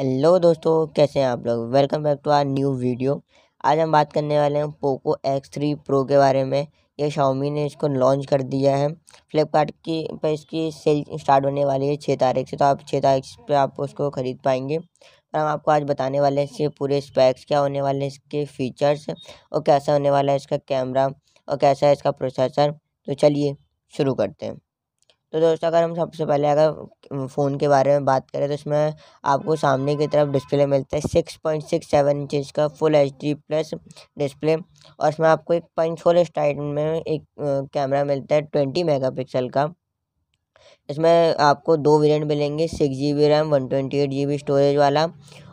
hello दोस्तों कैसे हैं आप लोग welcome back to our new video आज हम बात करने वाले हैं पोको एक्स थ्री प्रो के बारे में ये शाओमी ने इसको लॉन्च कर दिया है फ्लिपकार्ट की पर इसकी सेल स्टार्ट होने वाली है छः तारीख से तो आप छः तारीख पे आप उसको ख़रीद पाएंगे पर हम आपको आज बताने वाले हैं इसके पूरे स्पैक्स क्या होने वाले हैं इसके फ़ीचर्स और कैसा होने वाला है इसका कैमरा और कैसा है इसका प्रोसेसर तो चलिए शुरू करते हैं तो दोस्तों अगर हम सबसे पहले अगर फ़ोन के बारे में बात करें तो इसमें आपको सामने की तरफ डिस्प्ले मिलता है six point six seven inches का full H D plus display और इसमें आपको एक पंच होल स्टाइट में एक कैमरा मिलता है ट्वेंटी मेगापिक्सल का इसमें आपको दो वेरिएंट मिलेंगे six G B RAM one twenty eight G B storage वाला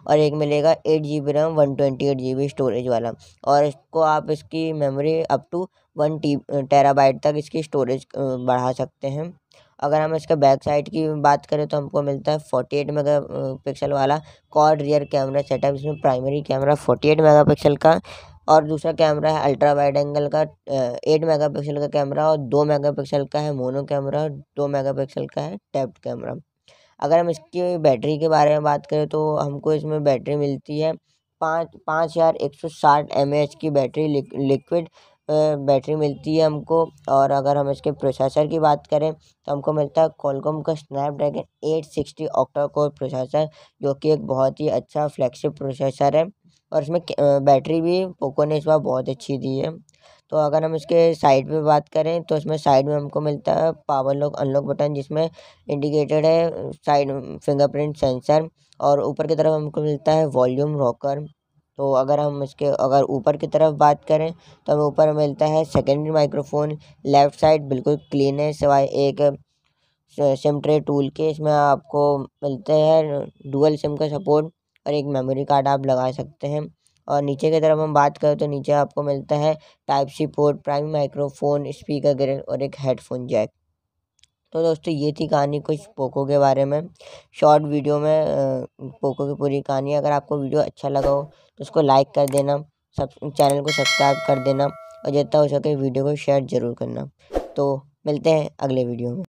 और एक मिलेगा eight G B RAM one twenty eight G B storage वाला और इसको आप इसकी memory up to one T terabyte तक इसकी स्टोरेज बढ़ा सकते हैं अगर हम इसके बैक साइड की बात करें तो हमको मिलता है फोर्टी एट मेगा पिक्सल वाला कॉड रियर कैमरा सेटअप इसमें primary camera forty eight mega pixel का और दूसरा कैमरा है अल्ट्रा वाइड एंगल का एट मेगापिक्सल का कैमरा और दो मेगापिक्सल का है मोनो कैमरा और दो मेगापिक्सल का है टैप्ड कैमरा अगर हम इसकी बैटरी के बारे में बात करें तो हमको इसमें बैटरी मिलती है पाँच पाँच हज़ार एक सौ साठ एम एच की बैटरी लिक्विड बैटरी मिलती है हमको और अगर हम इसके प्रोसेसर की बात करें तो हमको मिलता है कॉलकॉम का Snapdragon eight sixty octa core processor जो कि एक बहुत ही अच्छा फ्लैगशिप प्रोसेसर है और इसमें बैटरी भी पोको ने इस बार बहुत अच्छी दी है तो अगर हम इसके साइड में बात करें तो इसमें साइड में हमको मिलता है पावर लॉक अनलॉक बटन जिसमें इंडिकेटेड है साइड फिंगरप्रिंट सेंसर और ऊपर की तरफ हमको मिलता है वॉल्यूम रॉकर तो अगर हम इसके अगर ऊपर की तरफ बात करें तो हमें ऊपर मिलता है सेकेंडरी माइक्रोफोन लेफ़्ट साइड बिल्कुल क्लीन है सिवाय एक सिम ट्रे टूल के इसमें आपको मिलते हैं डुअल सिम का सपोर्ट और एक मेमोरी कार्ड आप लगा सकते हैं और नीचे की तरफ हम बात करें तो नीचे आपको मिलता है type C port prime microphone speaker grade और एक हेडफोन जैक तो दोस्तों ये थी कहानी कुछ पोको के बारे में शॉर्ट वीडियो में पोको की पूरी कहानी अगर आपको वीडियो अच्छा लगा हो तो उसको लाइक कर देना सब चैनल को सब्सक्राइब कर देना और जितना हो सके वीडियो को शेयर ज़रूर करना तो मिलते हैं अगले वीडियो में